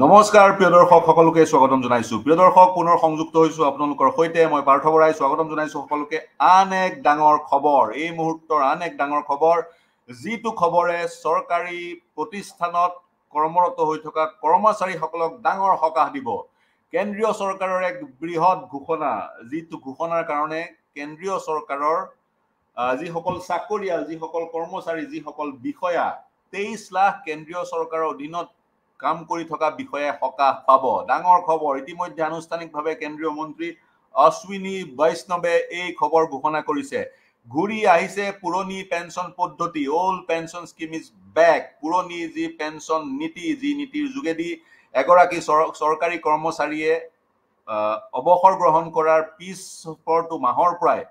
নমস্কাৰ প্ৰিয় দৰ্শক সকলোকে স্বাগতম জনাইছো প্ৰিয় দৰ্শক পুনৰ সংযুক্ত হৈছো আপোনালোকৰ সৈতে মই পাৰ্থ বৰাই স্বাগতম জনাইছো সকলোকে আন এক ডাঙৰ খবৰ এই মুহূৰ্তৰ আন এক ডাঙৰ খবৰ যিটো খবৰে চৰকাৰী প্ৰতিষ্ঠানত কৰ্মৰত হৈ থকা কৰ্মচাৰীসকলক ডাঙৰ সকাহ দিব কেন্দ্ৰীয় চৰকাৰৰ এক বৃহৎ ঘোষণা যিটো ঘোষণাৰ কাৰণে কেন্দ্ৰীয় চৰকাৰৰ যিসকল চাকৰিয়াল যিসকল কৰ্মচাৰী যিসকল বিষয়া তেইছ লাখ কেন্দ্ৰীয় চৰকাৰৰ অধীনত কাম কৰি থকা বিষয়ে সকাহ পাব ডাঙৰ খবৰ ইতিমধ্যে আনুষ্ঠানিকভাৱে কেন্দ্ৰীয় মন্ত্ৰী অশ্বিনী বৈষ্ণৱে এই খবৰ ঘোষণা কৰিছে ঘূৰি আহিছে পুৰণি পেঞ্চন পদ্ধতি old pension scheme is back পুৰণি যি পেঞ্চন নীতি যি নীতিৰ যোগেদি এগৰাকী চৰকাৰী কৰ্মচাৰীয়ে অৱসৰ গ্ৰহণ কৰাৰ পিছৰটো মাহৰ পৰাই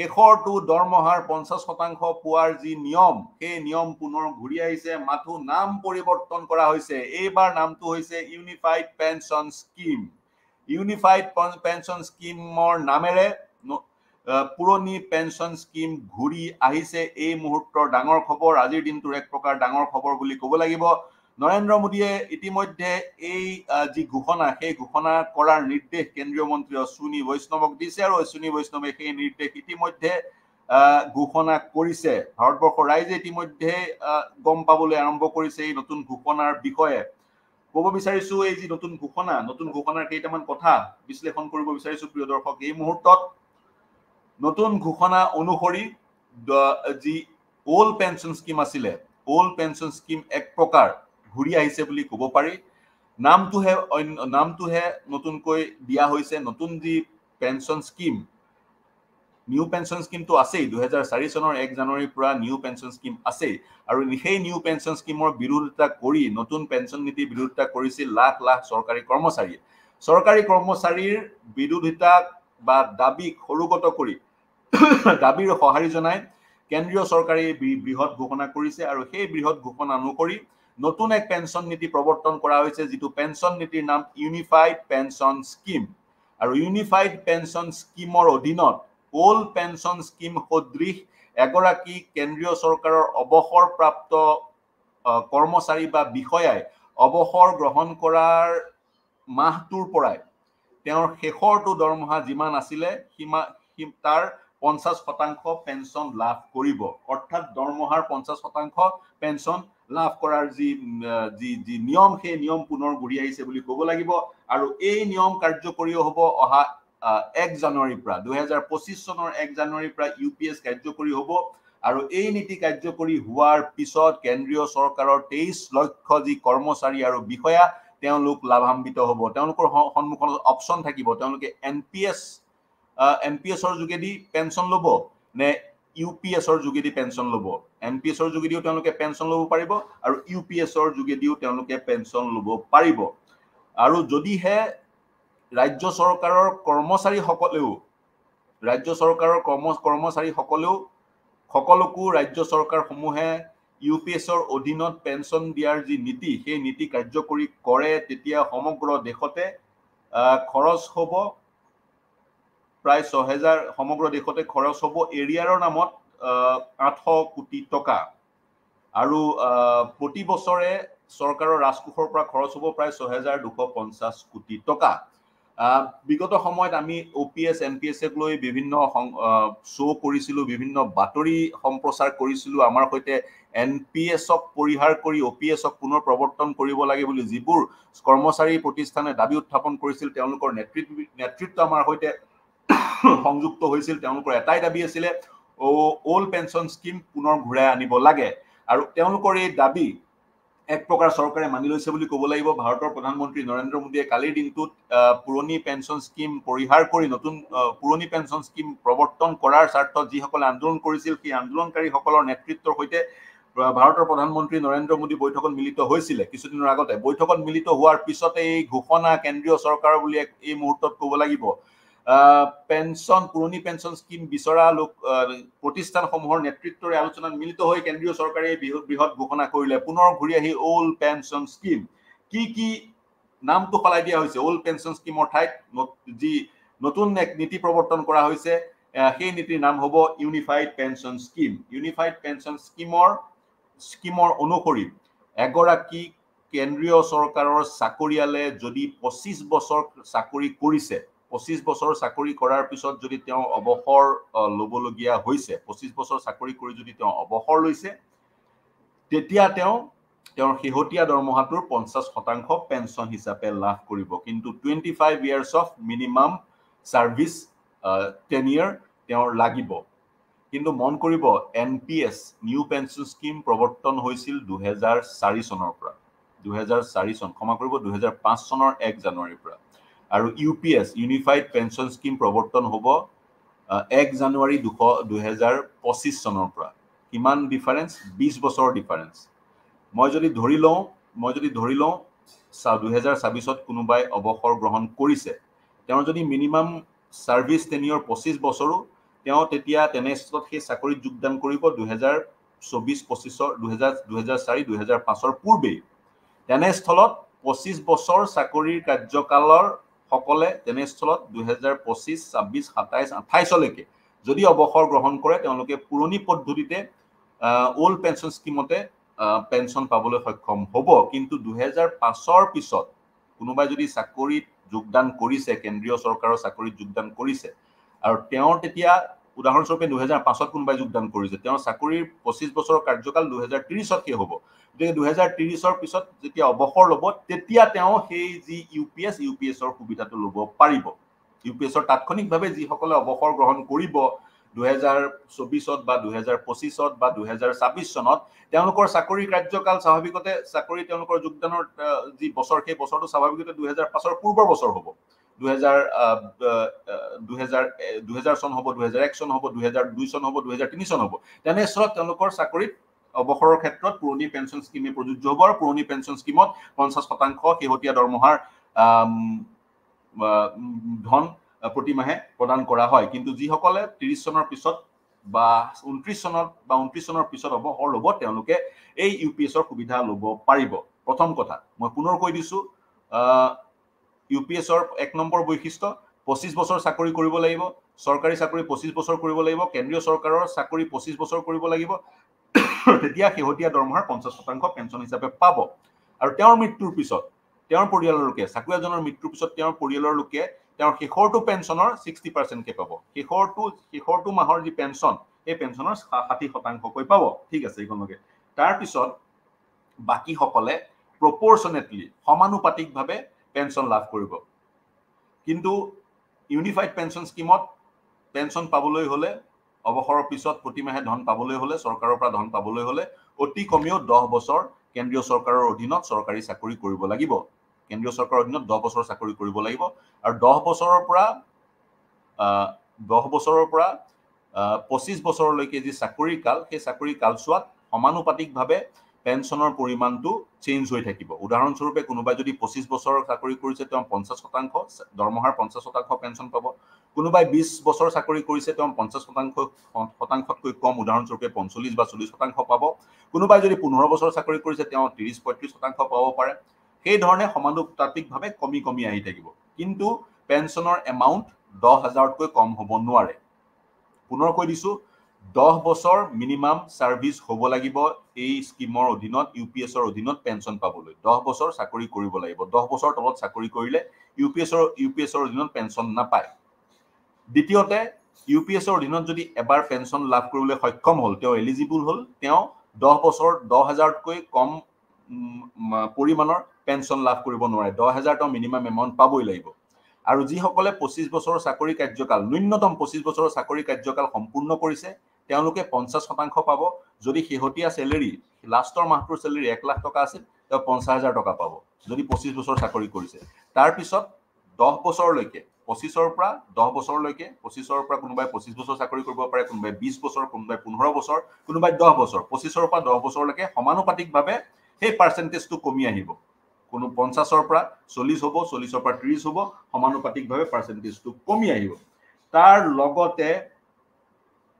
শেষৰটো দৰমহাৰ পঞ্চাছ শতাংশ পোৱাৰ যি নিয়ম সেই নিয়ম পুনৰ ঘূৰি আহিছে মাথো নাম পৰিৱৰ্তন কৰা হৈছে এইবাৰ নামটো হৈছে unified pension scheme unified pension স্কিমৰ নামেৰে পুৰণি পেঞ্চন স্কিম ঘূৰি আহিছে এই মুহূৰ্তৰ ডাঙৰ খবৰ আজিৰ দিনটোৰ এক প্ৰকাৰ ডাঙৰ খবৰ বুলি ক'ব লাগিব নৰেন্দ্ৰ মোদীয়ে ইতিমধ্যে এই যি ঘোষণা সেই ঘোষণা কৰাৰ নিৰ্দেশ কেন্দ্ৰীয় মন্ত্ৰী অশ্বিনী বৈষ্ণৱক দিছে আৰু অশ্বিনী বৈষ্ণৱে সেই নিৰ্দেশ ইতিমধ্যে ঘোষণা কৰিছে ভাৰতবৰ্ষৰ ৰাইজে ইতিমধ্যে গম পাবলৈ আৰম্ভ কৰিছে এই নতুন ঘোষণাৰ বিষয়ে ক'ব বিচাৰিছো এই যি নতুন ঘোষণা নতুন ঘোষণাৰ কেইটামান কথা বিশ্লেষণ কৰিব বিচাৰিছো প্ৰিয় দৰ্শক এই মুহূৰ্তত নতুন ঘোষণা অনুসৰি যি অল্ড পেঞ্চন স্কিম আছিলে অল্ড পেঞ্চন স্কিম এক প্ৰকাৰ ঘূৰি আহিছে বুলি ক'ব পাৰি নামটোহে অন্য নামটোহে নতুনকৈ দিয়া হৈছে নতুন যি পেঞ্চন স্কীম নিউ পেঞ্চন স্কীমটো আছেই দুহেজাৰ চাৰি চনৰ এক জানুৱাৰীৰ পৰা নিউ পেঞ্চন স্কীম আছেই আৰু সেই নিউ পেঞ্চন স্কীমৰ বিৰোধিতা কৰি নতুন পেঞ্চন নীতিৰ বিৰোধিতা কৰিছিল লাখ লাখ চৰকাৰী কৰ্মচাৰীয়ে চৰকাৰী কৰ্মচাৰীৰ বিৰোধিতা বা দাবীক সৰুগত কৰি দাবীৰ সঁহাৰি জনাই কেন্দ্ৰীয় চৰকাৰে বৃহৎ ঘোষণা কৰিছে আৰু সেই বৃহৎ ঘোষণা অনুসৰি নতুন এক পেঞ্চন নীতি প্ৰৱৰ্তন কৰা হৈছে যিটো পেঞ্চন নীতিৰ নাম ইউনিফাইড পেঞ্চন স্কিম আৰু ইউনিফাইড পেঞ্চন স্কিমৰ অধীনত অ'ল্ড পেঞ্চন স্কিম সদৃশ এগৰাকী কেন্দ্ৰীয় চৰকাৰৰ অৱসৰপ্ৰাপ্ত কৰ্মচাৰী বা বিষয়াই অৱসৰ গ্ৰহণ কৰাৰ মাহটোৰ পৰাই তেওঁৰ শেষৰটো দৰমহা যিমান আছিলে সিমা তাৰ পঞ্চাছ শতাংশ পেঞ্চন লাভ কৰিব অৰ্থাৎ দৰমহাৰ পঞ্চাছ শতাংশ পেঞ্চন লাভ কৰাৰ যি যি যি নিয়ম সেই নিয়ম পুনৰ ঘূৰি আহিছে বুলি ক'ব লাগিব আৰু এই নিয়ম কাৰ্যকৰী হ'ব অহা এক জানুৱাৰীৰ পৰা দুহেজাৰ পঁচিছ চনৰ এক জানুৱাৰীৰ পৰা ইউ পি এছ কাৰ্যকৰী হ'ব আৰু এই নীতি কাৰ্যকৰী হোৱাৰ পিছত কেন্দ্ৰীয় চৰকাৰৰ তেইছ লক্ষ যি কৰ্মচাৰী আৰু বিষয়া তেওঁলোক লাভান্বিত হ'ব তেওঁলোকৰ সন্মুখত অপশ্যন থাকিব তেওঁলোকে N P S N P এছৰ যোগেদি পেঞ্চন ল'ব নে ইউ পি এছৰ যোগেদি পেঞ্চন ল'ব এন পি এছৰ যোগেদিও তেওঁলোকে পেঞ্চন ল'ব পাৰিব আৰু ইউ পি এছৰ যোগেদিও তেওঁলোকে পেঞ্চন ল'ব পাৰিব আৰু যদিহে ৰাজ্য চৰকাৰৰ কৰ্মচাৰীসকলেও ৰাজ্য চৰকাৰৰ কৰ্ম কৰ্মচাৰীসকলেও সকলোকো ৰাজ্য চৰকাৰসমূহে ইউ পি এছৰ অধীনত পেঞ্চন দিয়াৰ যি নীতি সেই নীতি কাৰ্যকৰী কৰে তেতিয়া সমগ্ৰ দেশতে খৰচ হ'ব প্ৰায় ছহেজাৰ সমগ্ৰ দেশতে খৰচ হ'ব এৰিয়াৰ নামত আঠশ কোটি টকা আৰু প্ৰতি বছৰে চৰকাৰৰ ৰাজকোষৰ পৰা খৰচ হ'ব প্ৰায় ছহেজাৰ দুশ পঞ্চাছ কোটি টকা বিগত সময়ত আমি O' P S M P S এক লৈ বিভিন্ন শ্ব' কৰিছিলোঁ বিভিন্ন বাতৰি সম্প্ৰচাৰ কৰিছিলোঁ আমাৰ সৈতে এন পি এছক পৰিহাৰ কৰি অ' পি এছক পুনৰ প্ৰৱৰ্তন কৰিব লাগে বুলি যিবোৰ কৰ্মচাৰী প্ৰতিষ্ঠানে দাবী উত্থাপন কৰিছিল তেওঁলোকৰ নেতৃত্ব নেতৃত্ব আমাৰ সৈতে সংযুক্ত হৈছিল তেওঁলোকৰ এটাই দাবী আছিলে অ'ল্ড পেঞ্চন স্কিম পুনৰ ঘূৰাই আনিব লাগে আৰু তেওঁলোকৰ এই দাবী এক প্ৰকাৰ চৰকাৰে মানি লৈছে বুলি ক'ব লাগিব ভাৰতৰ প্ৰধানমন্ত্ৰী নৰেন্দ্ৰ মোদীয়ে কালিৰ দিনটোত পুৰণি পেঞ্চন স্কীম পৰিহাৰ কৰি নতুন পুৰণি পেঞ্চন স্কীম প্ৰৱৰ্তন কৰাৰ স্বাৰ্থত যিসকলে আন্দোলন কৰিছিল সেই আন্দোলনকাৰীসকলৰ নেতৃত্বৰ সৈতে ভাৰতৰ প্ৰধানমন্ত্ৰী নৰেন্দ্ৰ মোদী বৈঠকত মিলিত হৈছিলে কিছুদিনৰ আগতে বৈঠকত মিলিত হোৱাৰ পিছতে এই ঘোষণা কেন্দ্ৰীয় চৰকাৰৰ বুলি এই মুহূৰ্তত ক'ব লাগিব পেঞ্চন পুৰণি পেঞ্চন স্কিম বিচৰা লোক প্ৰতিষ্ঠানসমূহৰ নেতৃত্বৰে আলোচনাত মিলিত হৈ কেন্দ্ৰীয় চৰকাৰে এই বৃহৎ ঘোষণা কৰিলে পুনৰ ঘূৰি আহি অল্ড পেঞ্চন স্কিম কি কি নামটো সলাই দিয়া হৈছে অল্ড পেঞ্চন স্কিমৰ ঠাইত যি নতুন এক নীতি প্ৰৱৰ্তন কৰা হৈছে সেই নীতিৰ নাম হ'ব unified pension scheme unified pension স্কিমৰ স্কিমৰ অনুসৰি এগৰাকী কেন্দ্ৰীয় চৰকাৰৰ চাকৰিয়ালে যদি পঁচিছ বছৰ চাকৰি কৰিছে পঁচিছ বছৰ চাকৰি কৰাৰ পিছত যদি তেওঁ অৱসৰ ল'বলগীয়া হৈছে পঁচিছ বছৰ চাকৰি কৰি যদি তেওঁ অৱসৰ লৈছে তেতিয়া তেওঁ তেওঁৰ শেহতীয়া দৰমহাটোৰ পঞ্চাছ শতাংশ পেঞ্চন হিচাপে লাভ কৰিব কিন্তু twenty five years of minimum service year তেওঁৰ লাগিব কিন্তু মন কৰিব N P S new pension scheme প্ৰৱৰ্তন হৈছিল দুহেজাৰ চাৰি চনৰ পৰা দুহেজাৰ চাৰি চন ক্ষমা কৰিব দুহেজাৰ পাঁচ চনৰ এক জানুৱাৰীৰ পৰা আৰু U P S unified pension scheme প্ৰৱৰ্তন হ'ব এক জানুৱাৰী দুশ দুহেজাৰ পঁচিছ চনৰ পৰা কিমান ডিফাৰেঞ্চ বিছ বছৰৰ ডিফাৰেঞ্চ মই যদি ধৰি লওঁ মই যদি ধৰি লওঁ দুহেজাৰ ছাব্বিছত কোনোবাই অৱসৰ গ্ৰহণ কৰিছে তেওঁৰ যদি মিনিমাম ছাৰ্ভিছ টেনিয়ৰ পঁচিছ বছৰো তেওঁ তেতিয়া তেনেস্থলত সেই চাকৰিত যোগদান কৰিব দুহেজাৰ চৌবিছ পঁচিছৰ দুহেজাৰ দুহেজাৰ চাৰি দুহেজাৰ পাঁচৰ পূৰ্বেই তেনেস্থলত পঁচিছ বছৰ চাকৰিৰ কাৰ্যকালৰ সকলে তেনেস্থলত দুহেজাৰ পঁচিছ ছাব্বিছ সাতাইছ আঠাইছলৈকে যদি অৱসৰ গ্ৰহণ কৰে তেওঁলোকে পুৰণি পদ্ধতিতে অ'ল্ড পেঞ্চন স্কীমতে পেঞ্চন পাবলৈ সক্ষম হ'ব কিন্তু দুহেজাৰ পাঁচৰ পিছত কোনোবাই যদি চাকৰিত যোগদান কৰিছে কেন্দ্ৰীয় চৰকাৰৰ চাকৰিত যোগদান কৰিছে আৰু তেওঁৰ তেতিয়া উদাহৰণস্বৰূপে দুহেজাৰ পাঁচত কোনোবাই যোগদান কৰিছে তেওঁৰ চাকৰিৰ পঁচিছ বছৰৰ কাৰ্যকাল দুহেজাৰ ত্ৰিছত শেষ হ'ব গতিকে দুহেজাৰ ত্ৰিছৰ পিছত যেতিয়া অৱসৰ ল'ব তেতিয়া তেওঁ সেই যি U P S U P এছৰ সুবিধাটো ল'ব পাৰিব ইউ পি এছৰ তাৎক্ষণিকভাৱে যিসকলে অৱসৰ গ্ৰহণ কৰিব দুহেজাৰ চৌবিছত বা দুহেজাৰ পঁচিছত বা দুহেজাৰ ছাব্বিছ চনত তেওঁলোকৰ চাকৰিৰ কাৰ্যকাল স্বাভাৱিকতে চাকৰি তেওঁলোকৰ যোগদানৰ যি বছৰ সেই বছৰটো স্বাভাৱিকতে দুহেজাৰ পাঁচৰ পূৰ্বৰ বছৰ হ'ব দুহেজাৰ চন হ'ব দুহেজাৰ এক চন হ'ব দুহেজাৰ দুই চন হ'ব দুহেজাৰ তিনি চন হ'ব তেনেস্থলত তেওঁলোকৰ চাকৰিত অৱসৰৰ ক্ষেত্ৰত পুৰণি পেঞ্চন স্কীমে প্ৰযোজ্য হ'ব আৰু পুৰণি পেঞ্চন স্কীমত পঞ্চাছ শতাংশ শেহতীয়া দৰমহাৰ ধন প্ৰতিমাহে প্ৰদান কৰা হয় কিন্তু যিসকলে ত্ৰিছ চনৰ পিছত বা ঊনত্ৰিছ চনত বা ঊনত্ৰিছ চনৰ পিছত অৱসৰ ল'ব তেওঁলোকে এই ইউ পি এছৰ সুবিধা ল'ব পাৰিব প্ৰথম কথা মই পুনৰ কৈ দিছো ইউ পি এছৰ এক নম্বৰ বৈশিষ্ট্য পঁচিছ বছৰ চাকৰি কৰিব লাগিব চৰকাৰী চাকৰি পঁচিছ বছৰ কৰিব লাগিব কেন্দ্ৰীয় চৰকাৰৰ চাকৰি পঁচিছ বছৰ কৰিব লাগিব তেতিয়া শেহতীয়া দৰমহাৰ পঞ্চাছ শতাংশ পেঞ্চন হিচাপে পাব আৰু তেওঁৰ মৃত্যুৰ পিছত তেওঁৰ পৰিয়ালৰ লোকে চাকৰিয়াজনৰ মৃত্যুৰ পিছত তেওঁৰ পৰিয়ালৰ লোকে তেওঁৰ শেষৰটো পেঞ্চনৰ ছিক্সটি পাৰ্চেণ্টকে পাব শেষৰটো শেষৰটো মাহৰ যি পেঞ্চন সেই পেঞ্চনৰ ষাঠি শতাংশকৈ পাব ঠিক আছে এইখনকে তাৰপিছত বাকীসকলে প্ৰপৰচনেটলি সমানুপাতিকভাৱে পেঞ্চন লাভ কৰিব কিন্তু ইউনিফাইড পেঞ্চন স্কীমত পেঞ্চন পাবলৈ হ'লে অৱসৰৰ পিছত প্ৰতিমাহে ধন পাবলৈ হ'লে চৰকাৰৰ পৰা ধন পাবলৈ হ'লে অতি কমেও দহ বছৰ কেন্দ্ৰীয় চৰকাৰৰ অধীনত চৰকাৰী চাকৰি কৰিব লাগিব কেন্দ্ৰীয় চৰকাৰৰ অধীনত দহ বছৰ চাকৰি কৰিব লাগিব আৰু দহ বছৰৰ পৰা দহ বছৰৰ পৰা পঁচিছ বছৰলৈকে যি চাকৰি কাল সেই চাকৰি কালচোৱাত সমানুপাতিকভাৱে পেঞ্চনৰ পৰিমাণটো চেঞ্জ হৈ থাকিব উদাহৰণস্বৰূপে কোনোবাই যদি পঁচিছ বছৰ চাকৰি কৰিছে তেওঁ পঞ্চাছ শতাংশ দৰমহাৰ পঞ্চাছ শতাংশ পেঞ্চন পাব কোনোবাই বিছ বছৰ চাকৰি কৰিছে তেওঁ পঞ্চাছ শতাংশ শতাংশতকৈ কম উদাহৰণস্বৰূপে পঞ্চল্লিছ বা চল্লিছ শতাংশ পাব কোনোবাই যদি পোন্ধৰ বছৰ চাকৰি কৰিছে তেওঁ ত্ৰিছ পঁয়ত্ৰিছ শতাংশ পাব পাৰে সেইধৰণে সমানুপাতিকভাৱে কমি কমি আহি থাকিব কিন্তু পেঞ্চনৰ এমাউণ্ট দহ হাজাৰতকৈ কম হ'ব নোৱাৰে পুনৰ কৈ দিছোঁ দহ বছৰ মিনিমাম চাৰ্ভিচ হ'ব লাগিব এই স্কিমৰ অধীনত ইউ পি এছৰ অধীনত পেঞ্চন পাবলৈ দহ বছৰ চাকৰি কৰিব লাগিব দহ বছৰ তলত চাকৰি কৰিলে ইউ পি এছৰ ইউ পি এছৰ অধীনত পেঞ্চন নাপায় দ্বিতীয়তে ইউ পি এছৰ অধীনত যদি এবাৰ পেঞ্চন লাভ কৰিবলৈ সক্ষম হ'ল তেওঁ এলিজিবল হ'ল তেওঁ দহ বছৰ দহ হাজাৰতকৈ কম পৰিমাণৰ পেঞ্চন লাভ কৰিব নোৱাৰে দহ হাজাৰ তেওঁ মিনিমাম এমাউণ্ট পাবই লাগিব আৰু যিসকলে পঁচিছ বছৰৰ চাকৰি কাৰ্যকাল ন্যূনতম পঁচিছ বছৰৰ চাকৰি কাৰ্যকাল সম্পূৰ্ণ কৰিছে তেওঁলোকে পঞ্চাছ শতাংশ পাব যদি শেহতীয়া চেলেৰী লাষ্টৰ মাহটোৰ চেলেৰী এক লাখ টকা আছিল তেওঁ পঞ্চাছ হাজাৰ টকা পাব যদি পঁচিছ বছৰ চাকৰি কৰিছে তাৰপিছত দহ বছৰলৈকে পঁচিছৰ পৰা দহ বছৰলৈকে পঁচিছৰ পৰা কোনোবাই পঁচিছ বছৰ চাকৰি কৰিব পাৰে কোনোবাই বিছ বছৰ কোনোবাই পোন্ধৰ বছৰ কোনোবাই দহ বছৰ পঁচিছৰ পৰা দহ বছৰলৈকে সমানুপাতিকভাৱে সেই পাৰ্চেণ্টেজটো কমি আহিব কোনো পঞ্চাছৰ পৰা চল্লিছ হ'ব চল্লিছৰ পৰা ত্ৰিছ হ'ব সমানুপাতিকভাৱে পাৰ্চেণ্টেজটো কমি আহিব তাৰ লগতে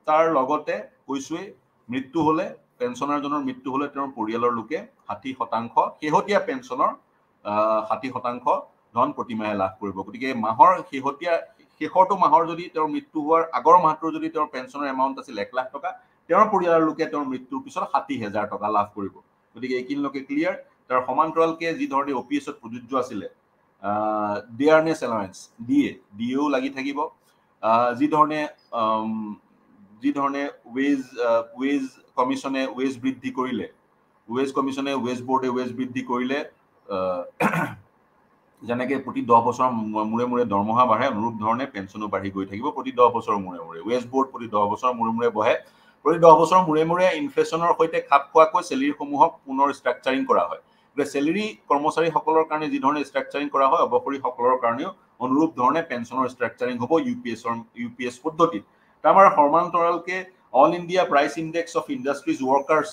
তাৰ লগতে কৈছোৱেই মৃত্যু হ'লে পেঞ্চনাৰজনৰ মৃত্যু হ'লে তেওঁৰ পৰিয়ালৰ লোকে ষাঠি শতাংশ শেহতীয়া পেঞ্চনৰ ষাঠি শতাংশ ধন প্ৰতিমাহে লাভ কৰিব গতিকে মাহৰ শেহতীয়া শেষৰটো মাহৰ যদি তেওঁৰ মৃত্যু হোৱাৰ আগৰ মাহটো যদি তেওঁৰ পেঞ্চনৰ এমাউণ্ট আছিল এক লাখ টকা তেওঁৰ পৰিয়ালৰ লোকে তেওঁৰ মৃত্যুৰ পিছত ষাঠি হেজাৰ টকা লাভ কৰিব গতিকে এইখিনিলৈকে ক্লিয়াৰ তাৰ সমান্তৰালকে যিধৰণে অ' পি এছত প্ৰযোজ্য আছিলে dearness allowance D A D এও লাগি থাকিব ধৰণে যি ধৰণে ৱেজ ৱেজ কমিশ্যনে ৱেজ বৃদ্ধি কৰিলে ৱেজ কমিশ্যনে ৱেজ বৰ্ডে ৱেজ বৃদ্ধি কৰিলে যেনেকৈ প্ৰতি দহ বছৰৰ মূৰে মূৰে দৰমহা বাঢ়ে অনুৰূপ ধৰণে পেঞ্চনো বাঢ়ি গৈ থাকিব প্ৰতি দহ বছৰৰ মূৰে মূৰে ৱেজ বৰ্ড প্ৰতি দহ বছৰৰ মূৰে মূৰে বহে প্ৰতি দহ বছৰ মূৰে মূৰে ইনফ্লেশ্যনৰ সৈতে খাপ খোৱাকৈ চেলেৰিসমূহক পুনৰ ষ্ট্ৰাকচাৰিং কৰা হয় গতিকে চেলেৰি কৰ্মচাৰীসকলৰ কাৰণে যিধৰণে ষ্ট্ৰাকচাৰিং কৰা হয় অৱসৰীসকলৰ কাৰণেও অনুৰূপ ধৰণে পেঞ্চনৰ ষ্ট্ৰাকচাৰিং হ'ব ইউ পি এছৰ ইউ পি এছ পদ্ধতিত তাৰ সমান্তৰালকে all India price index of industries workers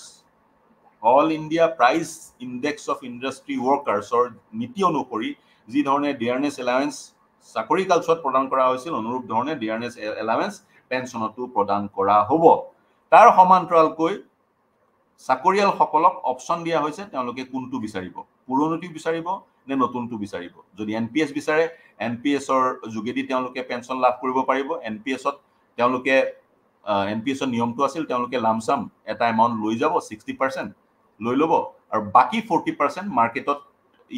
all India price index of industry ৱৰ্কাৰ্ছৰ নীতি অনুসৰি যিধৰণে ডেয়াৰনেছ এলাৱেন্স চাকৰি কালছত প্ৰদান কৰা হৈছিল অনুৰূপ ধৰণে ডেয়াৰনেছ এলাৱেন্স পেঞ্চনতো প্ৰদান কৰা হ'ব তাৰ সমান্তৰালকৈ চাকৰিয়ালসকলক অপশ্যন দিয়া হৈছে তেওঁলোকে কোনটো বিচাৰিব পুৰণিটো বিচাৰিব নে নতুনটো বিচাৰিব যদি এন পি এছ বিচাৰে এন পি এছৰ যোগেদি তেওঁলোকে পেঞ্চন লাভ কৰিব পাৰিব এন পি এছত তেওঁলোকে এন পি এছৰ নিয়মটো আছিল তেওঁলোকে লামচাম এটা এমাউণ্ট লৈ যাব ছিক্সটি পাৰ্চেণ্ট লৈ ল'ব আৰু বাকী ফৰ্টি পাৰ্চেণ্ট মাৰ্কেটত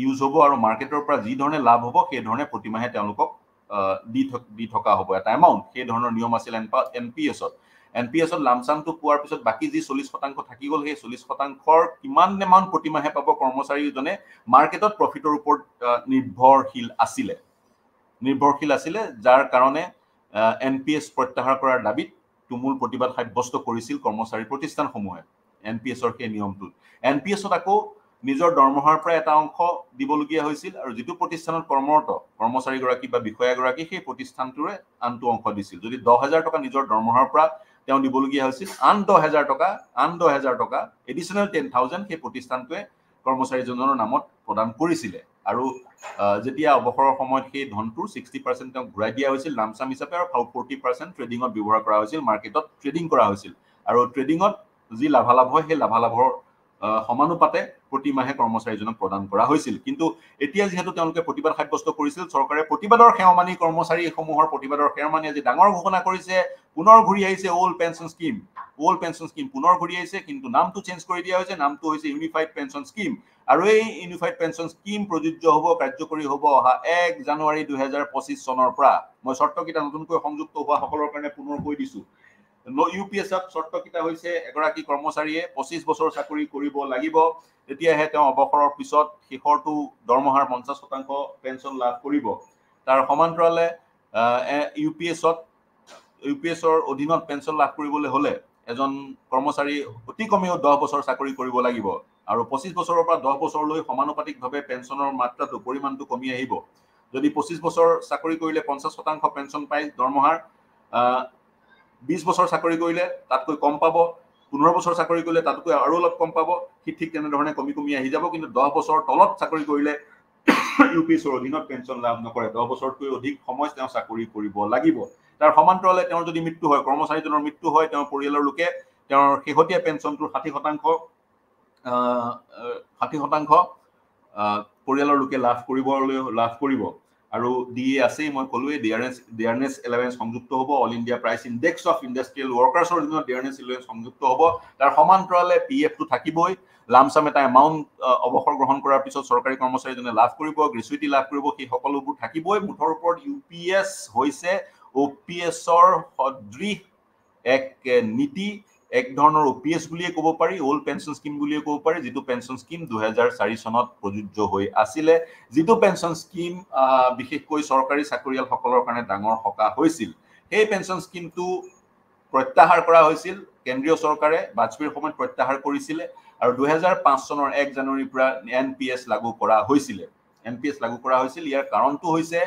ইউজ হ'ব আৰু মাৰ্কেটৰ পৰা যিধৰণে লাভ হ'ব সেইধৰণে প্ৰতিমাহে তেওঁলোকক দি দি থকা হ'ব এটা এমাউণ্ট সেই ধৰণৰ নিয়ম আছিল এন এন পি এছত এন পি এছত লামচামটো পোৱাৰ পিছত বাকী যি চল্লিছ শতাংশ থাকি গ'ল সেই চল্লিছ শতাংশৰ কিমান এমাউণ্ট প্ৰতিমাহে পাব কৰ্মচাৰীজনে মাৰ্কেটত প্ৰফিটৰ ওপৰত নিৰ্ভৰশীল আছিলে নিৰ্ভৰশীল আছিলে যাৰ কাৰণে এন পি এছ প্ৰত্যাহাৰ কৰাৰ দাবীত তুমুল প্ৰতিবাদ সাব্যস্ত কৰিছিল কৰ্মচাৰী প্ৰতিষ্ঠানসমূহে এন পি এছৰ সেই নিয়মটোত এন পি এছত আকৌ নিজৰ দৰমহাৰ পৰা এটা অংশ দিবলগীয়া হৈছিল আৰু যিটো প্ৰতিষ্ঠানত কৰ্মৰত কৰ্মচাৰীগৰাকী বা বিষয়াগৰাকী সেই প্ৰতিষ্ঠানটোৰে আনটো অংশ দিছিল যদি দহ হাজাৰ টকা নিজৰ দৰমহাৰ পৰা তেওঁ দিবলগীয়া হৈছিল আন দহ হাজাৰ টকা আন দহ হাজাৰ টকা এডিচনেল টেন থাউজেণ্ড সেই প্ৰতিষ্ঠানটোৱে কৰ্মচাৰীজনৰ নামত প্ৰদান কৰিছিলে আৰু যেতিয়া অৱসৰৰ সময়ত সেই ধনটোৰ ছিক্সটি পাৰ্চেণ্ট তেওঁক ঘূৰাই দিয়া হৈছিল চাম হিচাপে আৰু ফাউ ফৰ্টি পাৰ্চেণ্ট ট্ৰেডিঙত ব্যৱহাৰ কৰা হৈছিল মাৰ্কেটত ট্ৰেডিং কৰা হৈছিল আৰু ট্ৰেডিঙত যি লাভালাভ হয় সেই লাভালাভৰ সমানুপাতে প্ৰতিমাহে কৰ্মচাৰীজনক প্ৰদান কৰা হৈছিল কিন্তু এতিয়া যিহেতু তেওঁলোকে প্ৰতিবাদ সাব্যস্ত কৰিছিল চৰকাৰে প্ৰতিবাদৰ সেৱা সেৱামানি কৰ্মচাৰীসমূহৰ প্ৰতিবাদৰ সেৱা মানি আজি ডাঙৰ ঘোষণা কৰিছে পুনৰ ঘূৰি আহিছে old pension scheme old pension scheme পুনৰ ঘূৰি আহিছে কিন্তু নামটো চেঞ্জ কৰি দিয়া হৈছে নামটো হৈছে ইউনিফাইড পেঞ্চন স্কীম আৰু এই ইউনিফাইড পেঞ্চন স্কীম প্ৰযোজ্য হ'ব কাৰ্যকৰী হ'ব অহা এক জানুৱাৰী দুহেজাৰ পঁচিছ চনৰ পৰা মই চৰ্তকেইটা নতুনকৈ সংযুক্ত হোৱা সকলৰ কাৰণে পুনৰ কৈ দিছোঁ ইউ পি এছ এফ চৰ্তকেইটা হৈছে এগৰাকী কৰ্মচাৰীয়ে পঁচিছ বছৰ চাকৰি কৰিব লাগিব তেতিয়াহে তেওঁ অৱসৰৰ পিছত শেষৰটো দৰমহাৰ পঞ্চাছ শতাংশ পেঞ্চন লাভ কৰিব তাৰ সমান্তৰালে ইউ পি এছত ইউ পি এছৰ অধীনত পেঞ্চন লাভ কৰিবলৈ হ'লে এজন কৰ্মচাৰী অতি কমেও দহ বছৰ চাকৰি কৰিব লাগিব আৰু পঁচিছ বছৰৰ পৰা দহ বছৰলৈ সমানুপাতিকভাৱে পেঞ্চনৰ মাত্ৰাটো পৰিমাণটো কমি আহিব যদি পঁচিছ বছৰ চাকৰি কৰিলে পঞ্চাছ শতাংশ পেঞ্চন পায় দৰমহাৰ বিশ বছৰ চাকৰি কৰিলে তাতকৈ কম পাব পোন্ধৰ বছৰ চাকৰি কৰিলে তাতকৈ আৰু অলপ কম পাব সি ঠিক তেনেধৰণে কমি কমি আহি যাব কিন্তু দহ বছৰ তলত চাকৰি কৰিলে ইউ পি এছৰ অধীনত পেঞ্চন লাভ নকৰে দহ বছৰতকৈ অধিক সময় তেওঁ চাকৰি কৰিব লাগিব তাৰ সমান্তৰালে তেওঁৰ যদি মৃত্যু হয় কৰ্মচাৰীজনৰ মৃত্যু হয় তেওঁৰ পৰিয়ালৰ লোকে তেওঁৰ শেহতীয়া পেঞ্চনটোৰ ষাঠি শতাংশ ষাঠি শতাংশ পৰিয়ালৰ লোকে লাভ কৰিবলৈ লাভ কৰিব আৰু ডি এ আছেই মই ক'লোৱেই ডেয়াৰনেছ ডেয়াৰনেছ এলেভেন্স সংযুক্ত হ'ব all India price index of industrial ৱৰ্কাৰ্ছৰ দিনত ডেয়াৰনেছ ইলেভেন্স সংযুক্ত হ'ব তাৰ সমান্তৰালে পি এফটো e থাকিবই লামচাম এটা এমাউণ্ট অৱসৰ গ্ৰহণ কৰাৰ পিছত চৰকাৰী কৰ্মচাৰীজনে লাভ কৰিব গ্ৰেচুইটি লাভ কৰিব সেই সকলোবোৰ থাকিবই মুঠৰ ওপৰত ইউ পি এছ হৈছে অ' পি এছৰ সদৃশ এক নীতি এক ধৰণৰ অ' পি এছ বুলিয়ে ক'ব পাৰি অ'ল্ড পেঞ্চন স্কীম বুলিয়ে ক'ব পাৰি যিটো পেঞ্চন স্কীম দুহেজাৰ চাৰি চনত প্ৰযোজ্য হৈ আছিলে যিটো পেঞ্চন স্কীম বিশেষকৈ চৰকাৰী চাকৰিয়ালসকলৰ কাৰণে ডাঙৰ সকাহ হৈছিল সেই পেঞ্চন স্কীমটো প্ৰত্যাহাৰ কৰা হৈছিল কেন্দ্ৰীয় চৰকাৰে বাজপেয়ীৰ সময়ত প্ৰত্যাহাৰ কৰিছিলে আৰু দুহেজাৰ পাঁচ চনৰ এক জানুৱাৰীৰ পৰা এন পি এছ লাগু কৰা হৈছিলে এন পি এছ লাগু কৰা হৈছিল ইয়াৰ কাৰণটো হৈছে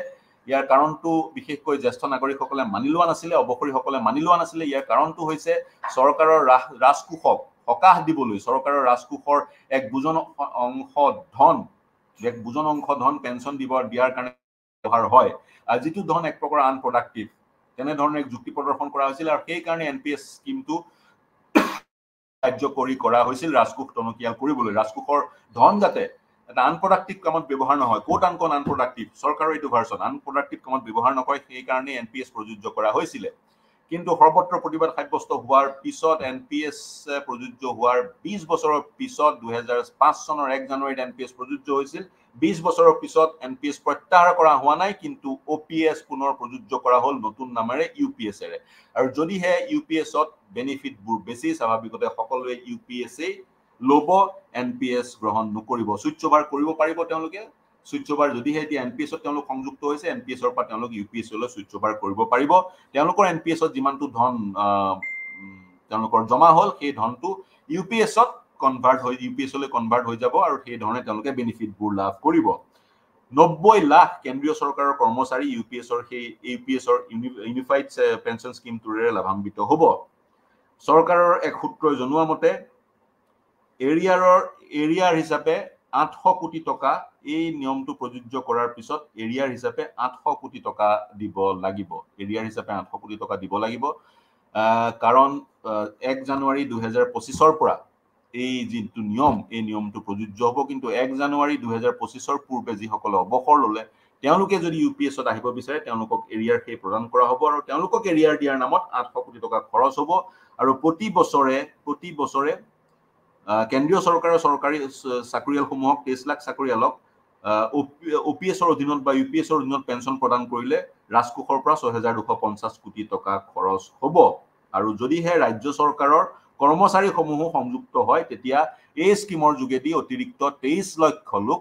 ইয়াৰ কাৰণটো বিশেষকৈ জ্যেষ্ঠ নাগৰিকসকলে মানি লোৱা নাছিলে অৱসৰীসকলে মানি লোৱা নাছিলে ইয়াৰ কাৰণটো হৈছে চৰকাৰৰ ৰাজকোষক সকাহ দিবলৈ চৰকাৰৰ ৰাজকোষৰ এক বুজন অংশ ধন এক বুজন অংশ ধন পেঞ্চন দিব দিয়াৰ কাৰণে ব্যৱহাৰ হয় আৰু যিটো ধন এক প্ৰকাৰ আনপ্ৰডাক্টিভ তেনেধৰণে এক যুক্তি প্ৰদৰ্শন কৰা হৈছিল আৰু সেইকাৰণে এন পি এছ স্কীমটো কাৰ্যকৰী কৰা হৈছিল ৰাজকোষ টনকিয়াল কৰিবলৈ ৰাজকোষৰ ধন যাতে এটা আনপ্ৰডাক্টিভ কামত ব্যৱহাৰ নহয় ক'ত আনকন আনপ্ৰডাক্টিভ চৰকাৰৰ এইটো ভাৰ্চন আনপ্ৰডাক্টিভ কামত ব্যৱহাৰ নকৰে সেইকাৰণে এন পি এছ প্ৰযোজ্য কৰা হৈছিলে কিন্তু সৰ্বত্ৰ প্ৰতিবাদ সাব্যস্ত হোৱাৰ পিছত এন পি এছ প্ৰযোজ্য হোৱাৰ বিছ বছৰৰ পিছত দুহেজাৰ পাঁচ চনৰ এক জানুৱাৰীত এন পি এছ প্ৰযোজ্য হৈছিল বিছ বছৰৰ পিছত এন পি এছ প্ৰত্যাহাৰ কৰা হোৱা নাই কিন্তু অ' পি এছ পুনৰ প্ৰযোজ্য কৰা হ'ল নতুন নামেৰে ইউ পি এছ এৰে আৰু যদিহে ইউ পি এছত বেনিফিটবোৰ বেছি স্বাভাৱিকতে সকলোৱে ইউ পি এছেই ল'ব এন পি এছ গ্ৰহণ নকৰিব চুচ্যবাৰ কৰিব পাৰিব তেওঁলোকে চুচ্যবাৰ যদিহে এতিয়া এন পি এছত তেওঁলোক সংযুক্ত হৈছে এন পি এছৰ পৰা তেওঁলোক ইউ পি এছ চিলৈ চুচ্যবাৰ কৰিব পাৰিব তেওঁলোকৰ এন পি এছত যিমানটো ধন তেওঁলোকৰ জমা হ'ল সেই ধনটো ইউ পি এছত কনভাৰ্ট হৈ ইউ পি এছলৈ কনভাৰ্ট হৈ যাব আৰু সেই ধৰণে তেওঁলোকে বেনিফিটবোৰ লাভ কৰিব নব্বৈ লাখ কেন্দ্ৰীয় চৰকাৰৰ কৰ্মচাৰী ইউ পি এছৰ সেই ইউ পি এছৰ ইউনিফাইড পেঞ্চন স্কীমটোৰে লাভান্বিত হ'ব চৰকাৰৰ এক সূত্ৰই জনোৱা মতে এৰিয়াৰৰ এৰিয়াৰ হিচাপে আঠশ কোটি টকা এই নিয়মটো প্ৰযোজ্য কৰাৰ পিছত এৰিয়াৰ হিচাপে আঠশ কোটি টকা দিব লাগিব এৰিয়াৰ হিচাপে আঠশ কোটি টকা দিব লাগিব কাৰণ এক জানুৱাৰী দুহেজাৰ পঁচিছৰ পৰা এই যিটো নিয়ম এই নিয়মটো প্ৰযোজ্য হ'ব কিন্তু এক জানুৱাৰী দুহেজাৰ পঁচিছৰ পূৰ্বে যিসকলে অৱসৰ ল'লে তেওঁলোকে যদি ইউ পি এছত আহিব বিচাৰে তেওঁলোকক এৰিয়াৰ সেই প্ৰদান কৰা হ'ব আৰু তেওঁলোকক এৰিয়াৰ দিয়াৰ নামত আঠশ কোটি টকা খৰচ হ'ব আৰু প্ৰতি বছৰে প্ৰতি বছৰে কেন্দ্ৰীয় চৰকাৰৰ চৰকাৰী চাকৰিয়ালসমূহক তেইছ লাখ চাকৰিয়ালক অ' পি এছৰ অধীনত বা ইউ পি এছৰ অধীনত পেঞ্চন প্ৰদান কৰিলে ৰাজকোষৰ পৰা ছহেজাৰ দুশ পঞ্চাছ কোটি টকা খৰচ হ'ব আৰু যদিহে ৰাজ্য চৰকাৰৰ কৰ্মচাৰীসমূহো সংযুক্ত হয় তেতিয়া এই স্কীমৰ যোগেদি অতিৰিক্ত তেইছ লক্ষ লোক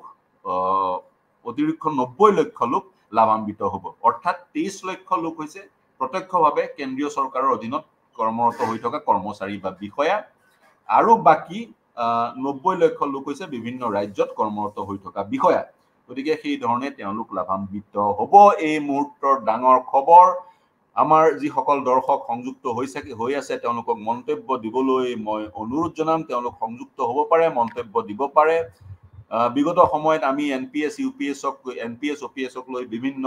অতিৰিক্ত নব্বৈ লক্ষ লোক লাভান্বিত হ'ব অৰ্থাৎ তেইছ লক্ষ লোক হৈছে প্ৰত্যক্ষভাৱে কেন্দ্ৰীয় চৰকাৰৰ অধীনত কৰ্মৰত হৈ থকা কৰ্মচাৰী বা বিষয়া আৰু বাকী নব্বৈ লক্ষ লোক হৈছে বিভিন্ন ৰাজ্যত কৰ্মৰত হৈ থকা বিষয়া গতিকে সেইধৰণে তেওঁলোক লাভান্বিত হ'ব এই মুহূৰ্তৰ ডাঙৰ খবৰ আমাৰ যিসকল দৰ্শক সংযুক্ত হৈছে হৈ আছে তেওঁলোকক মন্তব্য দিবলৈ মই অনুৰোধ জনাম তেওঁলোক সংযুক্ত হ'ব পাৰে মন্তব্য দিব পাৰে বিগত সময়ত আমি N P S U P এছক N P S O' P এছক লৈ বিভিন্ন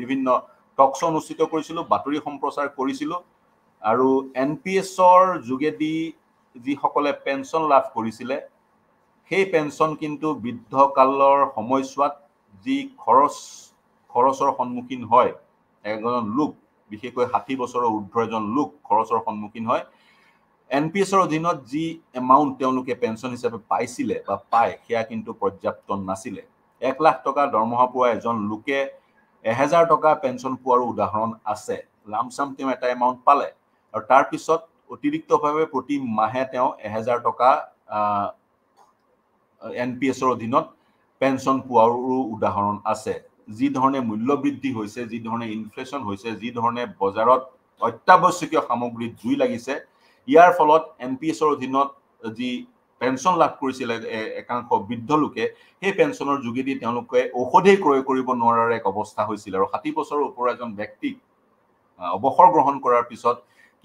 বিভিন্ন টক শ্ব' অনুষ্ঠিত কৰিছিলোঁ বাতৰি সম্প্ৰচাৰ কৰিছিলোঁ আৰু এন পি এছৰ যোগেদি যিসকলে পেঞ্চন লাভ কৰিছিলে সেই পেঞ্চন কিন্তু বৃদ্ধ কালৰ সময়ছোৱাত যি খৰচ খৰচৰ সন্মুখীন হয় এজন লোক বিশেষকৈ ষাঠি বছৰৰ ঊৰ্ধৰ এজন লোক খৰচৰ সন্মুখীন হয় এন পি এছৰ অধীনত যি এমাউণ্ট তেওঁলোকে পেঞ্চন হিচাপে পাইছিলে বা পায় সেয়া কিন্তু পৰ্যাপ্ত নাছিলে এক লাখ টকা দৰমহা পোৱা এজন লোকে এহেজাৰ টকা পেঞ্চন পোৱাৰো উদাহৰণ আছে লামচাম তেওঁ এটা এমাউণ্ট পালে আৰু তাৰপিছত অতিৰিক্তভাৱে প্ৰতি মাহে তেওঁ এহেজাৰ টকা এন পি এছৰ অধীনত পেঞ্চন পোৱাৰো উদাহৰণ আছে যি ধৰণে মূল্য বৃদ্ধি হৈছে যিধৰণে ইনফ্লেশ্যন হৈছে যিধৰণে বজাৰত অত্যাৱশ্যকীয় সামগ্ৰীত জুই লাগিছে ইয়াৰ ফলত এন পি এছৰ অধীনত যি পেঞ্চন লাভ কৰিছিলে একাংশ বৃদ্ধ লোকে সেই পেঞ্চনৰ যোগেদি তেওঁলোকে ঔষধেই ক্ৰয় কৰিব নোৱাৰাৰ এক অৱস্থা হৈছিল আৰু ষাঠি বছৰৰ ওপৰৰ এজন ব্যক্তিক অৱসৰ গ্ৰহণ কৰাৰ পিছত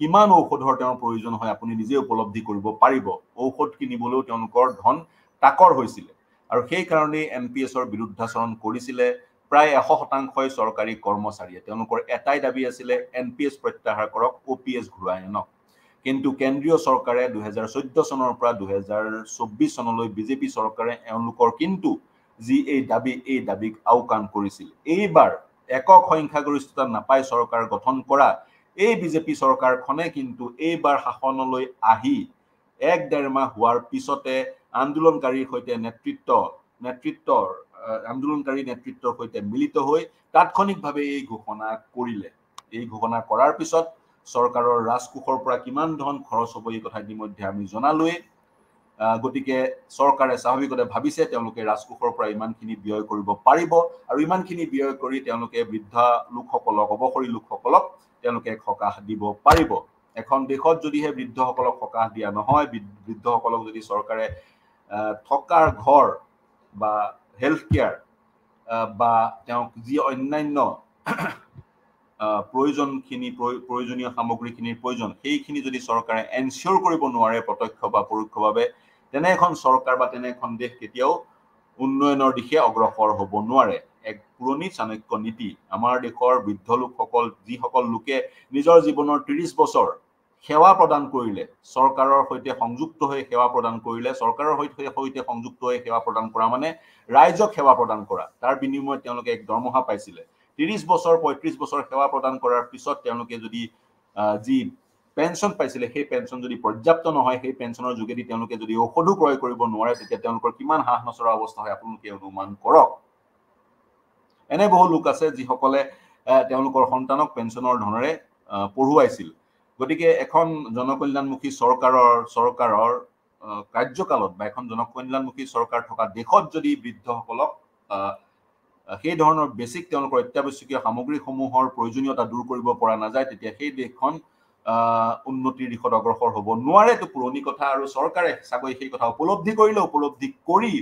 কিমান ঔষধৰ তেওঁৰ প্ৰয়োজন হয় আপুনি নিজে উপলব্ধি কৰিব পাৰিব ঔষধ কিনিবলৈও তেওঁলোকৰ ধন তাকৰ হৈছিলে আৰু সেইকাৰণেই এম পি এছৰ বিৰুদ্ধাচৰণ কৰিছিলে প্ৰায় এশ শতাংশই চৰকাৰী কৰ্মচাৰীয়ে তেওঁলোকৰ এটাই দাবী আছিলে এন পি এছ প্ৰত্যাহাৰ কৰক অ' পি এছ ঘূৰাই আনক কিন্তু কেন্দ্ৰীয় চৰকাৰে দুহেজাৰ চৈধ্য চনৰ পৰা দুহেজাৰ চৌব্বিছ চনলৈ বিজেপি চৰকাৰে এওঁলোকৰ কিন্তু যি এই দাবী এই দাবীক আওকাণ কৰিছিল এইবাৰ একক সংখ্যাগৰিষ্ঠতা নাপায় চৰকাৰ গঠন কৰা এই বিজেপি চৰকাৰখনে কিন্তু এইবাৰ শাসনলৈ আহি এক ডেৰ মাহ হোৱাৰ পিছতে আন্দোলনকাৰীৰ সৈতে নেতৃত্ব নেতৃত্বৰ আন্দোলনকাৰী নেতৃত্বৰ সৈতে মিলিত হৈ তাৎক্ষণিকভাৱে এই ঘোষণা কৰিলে এই ঘোষণা কৰাৰ পিছত চৰকাৰৰ ৰাজকোষৰ পৰা কিমান ধন খৰচ হ'ব এই কথা ইতিমধ্যে আমি জনালোৱেই গতিকে চৰকাৰে স্বাভাৱিকতে ভাবিছে তেওঁলোকে ৰাজকোষৰ পৰা ইমানখিনি ব্যয় কৰিব পাৰিব আৰু ইমানখিনি ব্যয় কৰি তেওঁলোকে বৃদ্ধা লোকসকলক অৱসৰী লোকসকলক তেওঁলোকে সকাহ দিব পাৰিব এখন দেশত যদিহে বৃদ্ধসকলক সকাহ দিয়া নহয় বৃদ্ধসকলক যদি চৰকাৰে থকাৰ ঘৰ বা হেল্থ কেয়াৰ বা তেওঁক যি অন্যান্য প্ৰয়োজনখিনি প্ৰয়োজনীয় সামগ্ৰীখিনিৰ প্ৰয়োজন সেইখিনি যদি চৰকাৰে এনচিয়'ৰ কৰিব নোৱাৰে প্ৰত্যক্ষ বা পৰোক্ষভাৱে তেনে এখন চৰকাৰ বা তেনে এখন দেশ কেতিয়াও উন্নয়নৰ দিশে অগ্ৰসৰ হ'ব নোৱাৰে এক পুৰণি চাণক্য নীতি আমাৰ দেশৰ বৃদ্ধ লোকসকল যিসকল লোকে নিজৰ জীৱনৰ ত্ৰিছ বছৰ সেৱা প্ৰদান কৰিলে চৰকাৰৰ সৈতে সংযুক্ত হৈ সেৱা প্ৰদান কৰিলে চৰকাৰৰ সৈতে সৈতে সংযুক্ত হৈ সেৱা প্ৰদান কৰা মানে ৰাইজক সেৱা প্ৰদান কৰা তাৰ বিনিময়ত তেওঁলোকে এক দৰমহা পাইছিলে ত্ৰিছ বছৰ পঁয়ত্ৰিছ বছৰ সেৱা প্ৰদান কৰাৰ পিছত তেওঁলোকে যদি যি পেঞ্চন পাইছিলে সেই পেঞ্চন যদি পৰ্যাপ্ত নহয় সেই পেঞ্চনৰ যোগেদি তেওঁলোকে যদি ঔষধো ক্ৰয় কৰিব নোৱাৰে তেতিয়া তেওঁলোকৰ কিমান হাঁহ নচৰা অৱস্থা হয় আপোনালোকে অনুমান কৰক এনে বহু লোক আছে যিসকলে তেওঁলোকৰ সন্তানক পেঞ্চনৰ ধনেৰে পঢ়ুৱাইছিল গতিকে এখন জনকল্যাণমুখী চৰকাৰৰ চৰকাৰৰ কাৰ্যকালত বা এখন জনকল্যাণমুখী চৰকাৰ থকা দেশত যদি বৃদ্ধসকলক সেই ধৰণৰ বেছিক তেওঁলোকৰ অত্যাৱশ্যকীয় সামগ্ৰীসমূহৰ প্ৰয়োজনীয়তা দূৰ কৰিব পৰা নাযায় তেতিয়া সেই দেশখন উন্নতিৰ দিশত অগ্ৰসৰ হ'ব নোৱাৰেতো পুৰণি কথা আৰু চৰকাৰে চাগৈ সেই কথা উপলব্ধি কৰিলে উপলব্ধি কৰি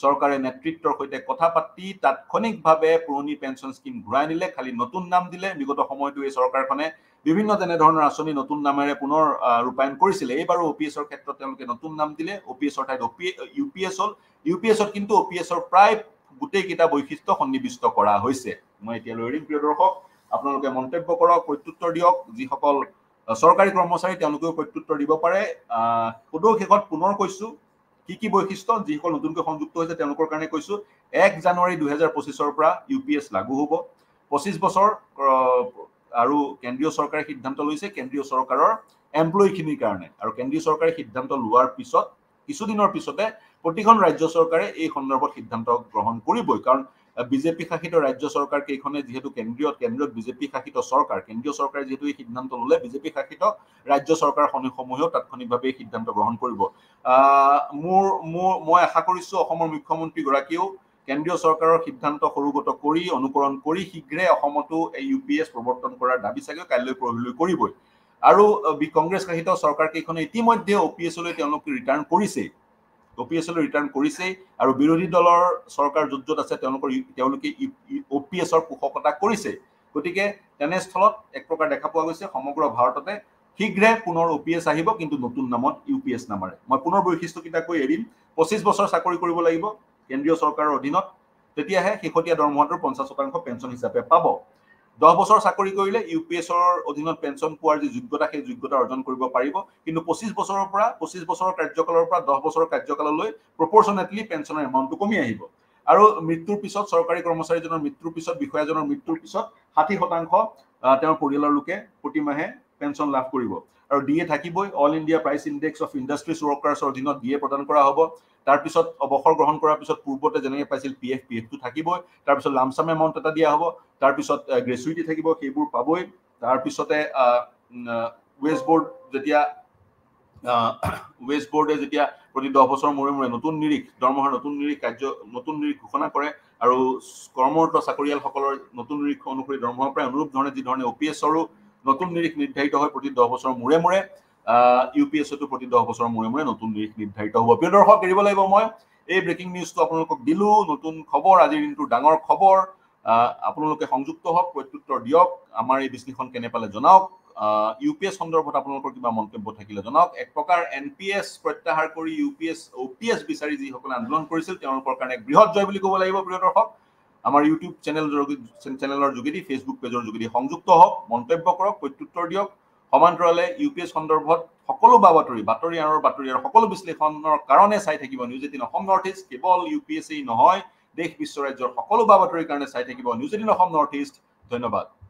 চৰকাৰে নেতৃত্বৰ সৈতে কথা পাতি তাৎক্ষণিকভাৱে পুৰণি পেঞ্চন স্কিম ঘূৰাই নিলে খালি নতুন নাম দিলে বিগত সময়তো এই চৰকাৰখনে বিভিন্ন তেনেধৰণৰ আঁচনি নতুন নামেৰে পুনৰ ৰূপায়ণ কৰিছিলে এইবাৰো অ' পি এছৰ ক্ষেত্ৰত তেওঁলোকে নতুন নাম দিলে অ' পি এছৰ ঠাইত O' P U P S হ'ল ইউ পি এছত কিন্তু অ' পি এছৰ প্ৰায় গোটেইকেইটা বৈশিষ্ট্য সন্নিৱিষ্ট কৰা হৈছে মই এতিয়া লৈ দিম প্ৰিয় দৰ্শক আপোনালোকে মন্তব্য কৰক প্ৰত্যুত্তৰ দিয়ক যিসকল চৰকাৰী কৰ্মচাৰী তেওঁলোকেও প্ৰত্যুত্তৰ দিব পাৰে সদৌ শেষত পুনৰ কৈছো কি কি বৈশিষ্ট্য যিসকল নতুনকৈ সংযুক্ত হৈছে তেওঁলোকৰ কাৰণে কৈছোঁ এক জানুৱাৰী দুহেজাৰ পঁচিছৰ পৰা ইউ পি এছ লাগু হ'ব পঁচিছ বছৰ আৰু কেন্দ্ৰীয় চৰকাৰে সিদ্ধান্ত লৈছে কেন্দ্ৰীয় চৰকাৰৰ এমপ্লয়ীখিনিৰ কাৰণে আৰু কেন্দ্ৰীয় চৰকাৰে সিদ্ধান্ত লোৱাৰ পিছত কিছুদিনৰ পিছতে প্ৰতিখন ৰাজ্য চৰকাৰে এই সন্দৰ্ভত সিদ্ধান্ত গ্ৰহণ কৰিবই কাৰণ বিজেপি শাসিত ৰাজ্য চৰকাৰ কেইখনে যিহেতু কেন্দ্ৰীয় কেন্দ্ৰীয় বিজেপি শাসিত চৰকাৰ কেন্দ্ৰীয় চৰকাৰে যিহেতু এই সিদ্ধান্ত ললে বিজেপি শাসিত ৰাজ্য সমূহেও তাৎক্ষণিকভাৱে এই সিদ্ধান্ত গ্ৰহণ কৰিব মোৰ মোৰ মই আশা কৰিছো অসমৰ মুখ্যমন্ত্ৰীগৰাকীয়েও কেন্দ্ৰীয় চৰকাৰৰ সিদ্ধান্ত সৰুগত কৰি অনুকৰণ কৰি শীঘ্ৰে অসমতো এই ইউ পি এছ প্ৰৱৰ্তন কৰাৰ দাবী চাগে কাইলৈ পৰহিলৈ কৰিবই আৰু কংগ্ৰেছ শাসিত চৰকাৰ কেইখনে ইতিমধ্যে অ পি এছলৈ তেওঁলোক ৰিটাৰ্ণ কৰিছেই অ পি এছলৈ ৰিটাৰ্ণ কৰিছেই আৰু বিৰোধী দলৰ চৰকাৰ য'ত য'ত আছে তেওঁলোকৰ তেওঁলোকে অ পি এছৰ পোষকতা কৰিছে গতিকে তেনেস্থলত এক প্ৰকাৰ দেখা পোৱা গৈছে সমগ্ৰ ভাৰততে শীঘ্ৰে পুনৰ অ পি এছ আহিব কিন্তু নতুন নামত ইউ পি এছ নামাৰে মই পুনৰ বৈশিষ্ট্যকেইটা কৈ এৰিম পঁচিছ বছৰ চাকৰি কৰিব লাগিব কেন্দ্ৰীয় চৰকাৰৰ অধীনত তেতিয়াহে শেহতীয়া দৰমহাটোৰ পঞ্চাছ শতাংশ পেঞ্চন হিচাপে পাব দহ বছৰ চাকৰি কৰিলে ইউ পি এছৰ অধীনত পেঞ্চন পোৱাৰ যি যোগ্যতা সেই যোগ্যতা অৰ্জন কৰিব পাৰিব কিন্তু পঁচিছ বছৰৰ পৰা পঁচিছ বছৰৰ কাৰ্যকালৰ পৰা দহ বছৰৰ কাৰ্যকাললৈ প্ৰপৰচনেটলি পেঞ্চনৰ এমাউণ্টটো কমি আহিব আৰু মৃত্যুৰ পিছত চৰকাৰী কৰ্মচাৰীজনৰ মৃত্যুৰ পিছত বিষয়াজনৰ মৃত্যুৰ পিছত ষাঠি শতাংশ তেওঁৰ পৰিয়ালৰ লোকে প্ৰতি মাহে পেঞ্চন লাভ কৰিব আৰু ডি এ থাকিবই all India price index of industries ৱৰ্কাৰ্ছৰ অধীনত ডি এ প্ৰদান কৰা হ'ব তাৰপিছত অৱসৰ গ্ৰহণ কৰাৰ পিছত পূৰ্বতে যেনেকৈ পাইছিল পি এফ পি এফটো থাকিবই তাৰপিছত লামচাম এমাউণ্ট এটা দিয়া হ'ব তাৰপিছত গ্ৰেচুইটি থাকিব সেইবোৰ পাবই তাৰপিছতে ৱেষ্ট বৰ্ড যেতিয়া ৱেষ্ট বৰ্ডে যেতিয়া প্ৰতি দহ বছৰৰ মূৰে মূৰে নতুন নিৰীখ দৰমহাৰ নতুন নিৰীখ কাৰ্য নতুন নিৰীখ ঘোষণা কৰে আৰু কৰ্মৰত চাকৰিয়ালসকলৰ নতুন নিৰীক্ষ অনুসৰি দৰমহাৰ পৰাই অনুৰূপ ধৰণে যি ধৰণে অ পি এছৰো নতুন নিৰীখ নিৰ্ধাৰিত হয় প্ৰতি দহ বছৰৰ মূৰে মূৰে ইউ পি এছ এটো প্ৰতি দহ বছৰৰ মূৰে মূৰে নতুন দিশ নিৰ্ধাৰিত হ'ব প্ৰিয় দৰ্শক এৰিব লাগিব মই এই ব্ৰেকিং নিউজটো আপোনালোকক দিলোঁ নতুন খবৰ আজিৰ দিনটোৰ ডাঙৰ খবৰ আপোনালোকে সংযুক্ত হওক প্ৰত্যুত্তৰ দিয়ক আমাৰ এই বিশ্লেষণ কেনে পালে জনাওক ইউ পি এছ সন্দৰ্ভত আপোনালোকৰ কিবা মন্তব্য থাকিলে জনাওক এক প্ৰকাৰ এন পি এছ প্ৰত্যাহাৰ কৰি U P S O' P S বিচাৰি যিসকলে আন্দোলন কৰিছিল তেওঁলোকৰ কাৰণে বৃহৎ জয় বুলি ক'ব লাগিব প্ৰিয় দৰ্শক আমাৰ ইউটিউব চেনেল চেনেলৰ যোগেদি ফেচবুক পেজৰ যোগেদি সংযুক্ত হওক মন্তব্য কৰক প্ৰত্যুত্তৰ দিয়ক সমান্তৰালে ইউ পি এছ সন্দৰ্ভত সকলো বা বাতৰি বাতৰি আৰু বাতৰি আৰু সকলো বিশ্লেষণৰ কাৰণে চাই থাকিব news eighteen Assam north east কেৱল ইউ পি এছ এই নহয় দেশ বিশ্ব ৰাজ্যৰ সকলো বা বাতৰিৰ কাৰণে চাই থাকিব news eighteen Assam north east ধন্যবাদ